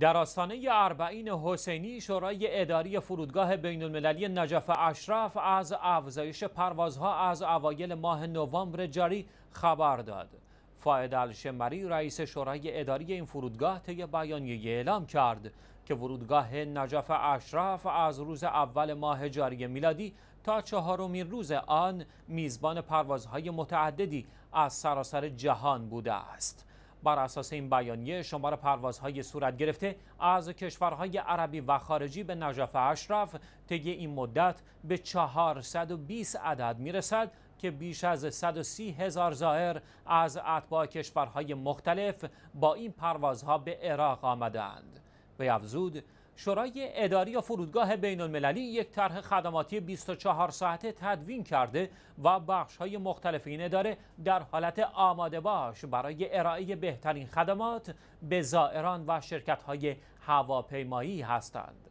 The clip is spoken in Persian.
در آستانه اربعین حسینی شورای اداری فرودگاه بین المللی نجف اشرف از افزایش پروازها از اوایل ماه نوامبر جاری خبر داد. فاید الشمری رئیس شورای اداری این فرودگاه طی بیانیه اعلام کرد که فرودگاه نجف اشرف از روز اول ماه جاری میلادی تا چهارمین روز آن میزبان پروازهای متعددی از سراسر جهان بوده است. بر اساس این بیانیه شمار پروازهای صورت گرفته از کشورهای عربی و خارجی به نجف اشرف طی این مدت به 420 عدد میرسد که بیش از 130 هزار زائر از اتباع کشورهای مختلف با این پروازها به عراق آمدند. به افزود شورای اداری و فرودگاه بین المللی یک طرح خدماتی 24 ساعته تدوین کرده و بخش های مختلف این اداره در حالت آماده باش برای ارائه بهترین خدمات به زائران و شرکت های هواپیمایی هستند.